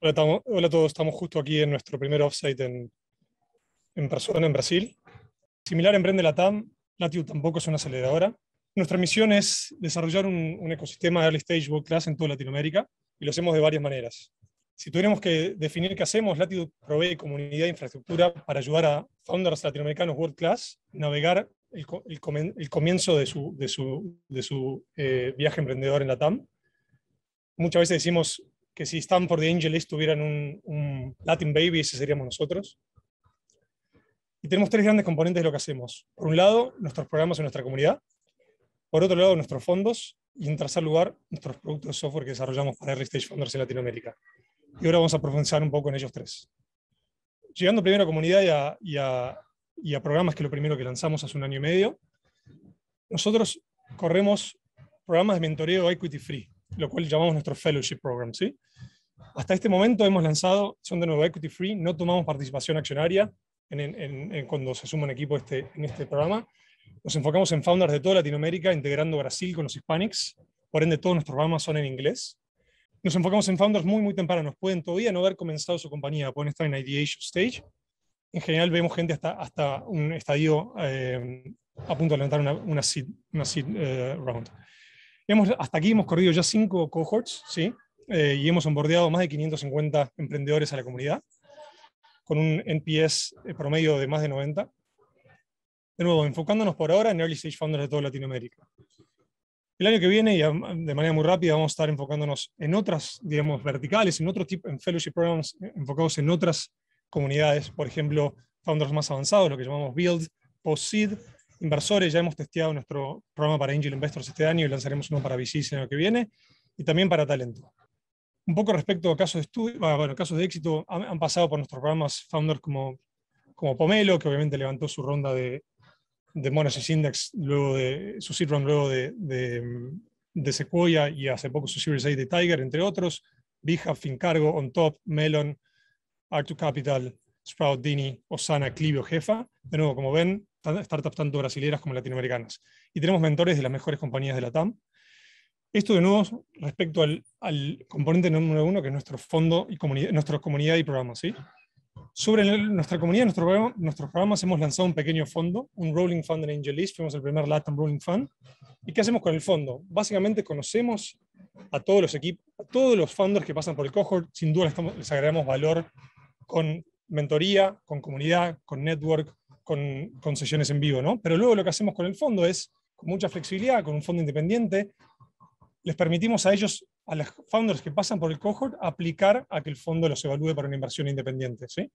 Hola, a todos, estamos justo aquí en nuestro primer offsite en, en persona en Brasil. Similar emprende Emprende Latam, Latitude tampoco es una aceleradora. Nuestra misión es desarrollar un, ecosistema de early stage world class en toda Latinoamérica y lo hacemos de varias maneras. Si tuviéramos que definir qué hacemos, Latitude provee comunidad e infraestructura para ayudar a founders latinoamericanos world class a navegar el, comienzo de su, de su, eh, viaje emprendedor en Latam. Muchas veces decimos que si Stanford y Angeles tuvieran un, Latin Baby, ese seríamos nosotros. Y tenemos tres grandes componentes de lo que hacemos. Por un lado, nuestros programas en nuestra comunidad. Por otro lado, nuestros fondos. Y en tercer lugar, nuestros productos de software que desarrollamos para Early Stage Founders en Latinoamérica. Y ahora vamos a profundizar un poco en ellos tres. Llegando primero a comunidad y a, y a programas, que es lo primero que lanzamos hace un año y medio, nosotros corremos programas de mentoreo equity free lo cual llamamos nuestro fellowship program. ¿sí? Hasta este momento hemos lanzado, son de nuevo equity free, no tomamos participación accionaria en, cuando se suma un equipo este, en este programa. Nos enfocamos en founders de toda Latinoamérica, integrando Brasil con los Hispanics. Por ende, todos nuestros programas son en inglés. Nos enfocamos en founders muy, muy tempranos. Pueden todavía no haber comenzado su compañía, pueden estar en ideation stage. En general, vemos gente hasta, hasta un estadio eh, a punto de levantar una, seed, eh, round. Hemos, hasta aquí hemos corrido ya cinco cohorts, ¿sí? Eh, y hemos onboardeado más de 550 emprendedores a la comunidad, con un NPS eh, promedio de más de 90. De nuevo, enfocándonos por ahora en Early Stage Founders de toda Latinoamérica. El año que viene, y de manera muy rápida, vamos a estar enfocándonos en otras, digamos, verticales, en otro tipo, en fellowship programs eh, enfocados en otras comunidades, por ejemplo, founders más avanzados, lo que llamamos Build, Post-Seed, inversores. Ya hemos testeado nuestro programa para Angel Investors este año y lanzaremos uno para VCs en lo que viene y también para talento. Un poco respecto a casos de estudio, ah, bueno, casos de éxito, han, pasado por nuestros programas founders como, como Pomelo, que obviamente levantó su ronda de, de y Index, luego de, su seed luego de, de, Sequoia y hace poco su Series A de Tiger, entre otros. Bija, Fincargo, On Top, Melon, Art2 Capital, Sprout, Dini, Osana, Clivio, Jefa. De nuevo, como ven, startups tanto brasileras como latinoamericanas. Y tenemos mentores de las mejores compañías de la TAM. Esto de nuevo respecto al, componente número uno, que es nuestro fondo y comunidad, nuestra comunidad y programas. Sobre nuestra comunidad, nuestro nuestros programas, hemos lanzado un pequeño fondo, un Rolling Fund en AngelList, fuimos el primer Latin Rolling Fund. ¿Y qué hacemos con el fondo? Básicamente conocemos a todos los equipos, a todos los founders que pasan por el cohort, sin duda les agregamos valor con mentoría, con comunidad, con network, con, con, sesiones en vivo, ¿no? Pero luego lo que hacemos con el fondo es, con mucha flexibilidad, con un fondo independiente, les permitimos a ellos, a los founders que pasan por el cohort, aplicar a que el fondo los evalúe para una inversión independiente, ¿sí?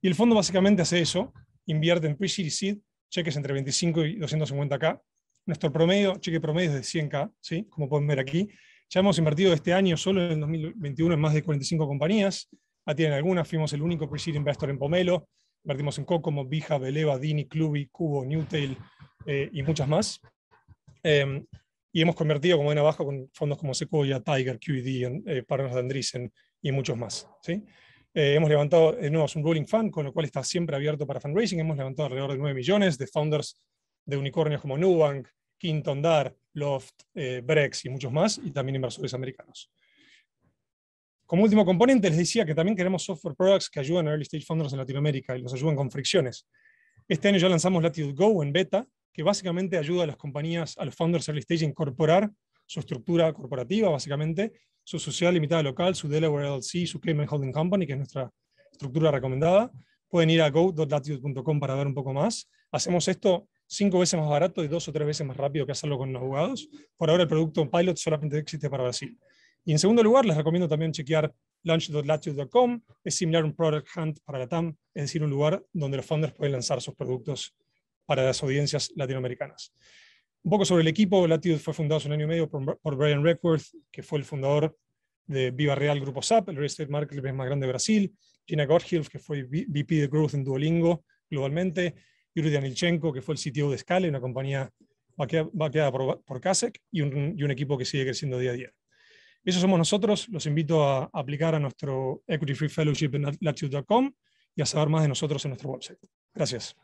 Y el fondo básicamente hace eso, invierte en pre-seed seed, cheques entre 25 y 250k. Nuestro promedio, cheque promedio es de 100k, ¿sí? Como pueden ver aquí. Ya hemos invertido este año, solo en 2021, en más de 45 compañías tienen algunas. Fuimos el único pre investor en Pomelo. Invertimos en Cocomo, Bija, Beleva, Dini, Clubi, Cubo, Newtail eh, y muchas más. Em, y hemos convertido, como ven abajo, con fondos como Sequoia, Tiger, QED, eh, Partners de Andreessen y muchos más. ¿sí? Eh, hemos levantado, de nuevo, un rolling fund, con lo cual está siempre abierto para fundraising. Hemos levantado alrededor de 9 millones de founders de unicornios como Nubank, Quinton Dar, Loft, Brex y muchos más, y también inversores americanos. Como último componente, les decía que también queremos software products que ayuden a early stage founders en Latinoamérica y los ayuden con fricciones. Este año ya lanzamos Latitude Go en beta, que básicamente ayuda a las compañías, a los founders early stage a incorporar su estructura corporativa, básicamente, su sociedad limitada local, su Delaware LLC, su Cayman Holding Company, que es nuestra estructura recomendada. Pueden ir a go.latitude.com para ver un poco más. Hacemos esto cinco veces más barato y dos o tres veces más rápido que hacerlo con los abogados. Por ahora el producto pilot solamente existe para Brasil. Y en segundo lugar, les recomiendo también chequear launch.latitude.com, es similar a un product hunt para la TAM, es decir, un lugar donde los founders pueden lanzar sus productos para las audiencias latinoamericanas. Un poco sobre el equipo, Latitude fue fundado hace un año y medio por, Brian Reckworth, que fue el fundador de Viva Real Grupo SAP, el real estate marketplace más grande de Brasil, Gina Gorghill, que fue VP de Growth en Duolingo globalmente, Yuri Ilchenko, que fue el CTO de Scale, una compañía vaqueada por, por y un equipo que sigue creciendo día a día. Eso somos nosotros. Los invito a aplicar a nuestro Equity Free Fellowship en latitude.com y a saber más de nosotros en nuestro website. Gracias.